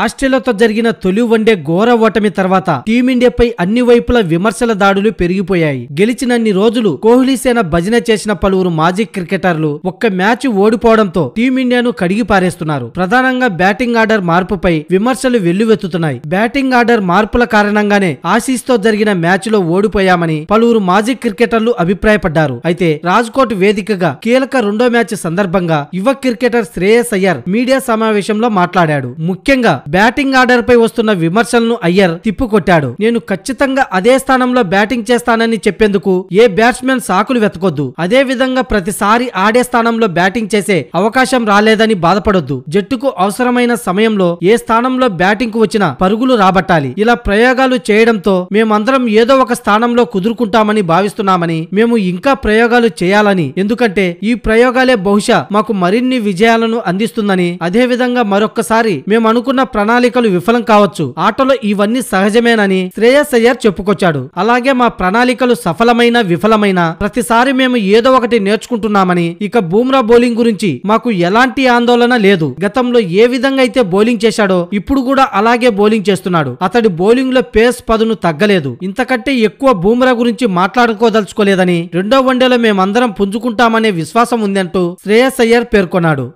ఆస్ట్రేలియాతో జరిగిన తొలి వన్డే ఘోర ఓటమి తర్వాత టీమిండియాపై అన్ని వైపుల విమర్శల దాడులు పెరిగిపోయాయి గెలిచినన్ని రోజులు కోహ్లీ సేన భజన చేసిన పలువురు మాజీ క్రికెటర్లు ఒక్క మ్యాచ్ ఓడిపోవడంతో టీమిండియాను కడిగి పారేస్తున్నారు ప్రధానంగా బ్యాటింగ్ ఆర్డర్ మార్పుపై విమర్శలు వెల్లువెత్తుతున్నాయి బ్యాటింగ్ ఆర్డర్ మార్పుల కారణంగానే ఆశీస్తో జరిగిన మ్యాచ్లో ఓడిపోయామని పలువురు మాజీ క్రికెటర్లు అభిప్రాయపడ్డారు అయితే రాజ్కోట్ వేదికగా కీలక రెండో మ్యాచ్ సందర్భంగా యువ క్రికెటర్ శ్రేయస్ అయ్యర్ మీడియా సమావేశంలో మాట్లాడాడు ముఖ్యంగా బ్యాటింగ్ ఆర్డర్ పై వస్తున్న విమర్శలను అయ్యర్ తిప్పుకొట్టాడు నేను ఖచ్చితంగా అదే స్థానంలో బ్యాటింగ్ చేస్తానని చెప్పేందుకు ఏ బ్యాట్స్మెన్ సాకులు వెతకొద్దు అదే విధంగా ప్రతిసారి ఆడే స్థానంలో బ్యాటింగ్ చేసే అవకాశం రాలేదని బాధపడొద్దు జట్టుకు అవసరమైన సమయంలో ఏ స్థానంలో బ్యాటింగ్ కు వచ్చిన పరుగులు రాబట్టాలి ఇలా ప్రయోగాలు చేయడంతో మేమందరం ఏదో ఒక స్థానంలో కుదురుకుంటామని భావిస్తున్నామని మేము ఇంకా ప్రయోగాలు చేయాలని ఎందుకంటే ఈ ప్రయోగాలే బహుశా మాకు మరిన్ని విజయాలను అందిస్తుందని అదే విధంగా మరొక్కసారి మేము అనుకున్న ప్రణాళికలు విఫలం కావచ్చు ఆటలో ఇవన్నీ సహజమేనని శ్రేయస్ అయ్యర్ చెప్పుకొచ్చాడు అలాగే మా ప్రణాళికలు సఫలమైన విఫలమైన ప్రతిసారి మేము ఏదో ఒకటి నేర్చుకుంటున్నామని ఇక బూమ్రా బౌలింగ్ గురించి మాకు ఎలాంటి ఆందోళన లేదు గతంలో ఏ విధంగా అయితే బౌలింగ్ చేశాడో ఇప్పుడు కూడా అలాగే బౌలింగ్ చేస్తున్నాడు అతడి బౌలింగ్ లో పేస్ పదును తగ్గలేదు ఇంతకంటే ఎక్కువ బూమ్రా గురించి మాట్లాడుకోదలుచుకోలేదని రెండో వన్డేలో మేమందరం పుంజుకుంటామనే విశ్వాసం ఉందంటూ శ్రేయస్ అయ్యర్ పేర్కొన్నాడు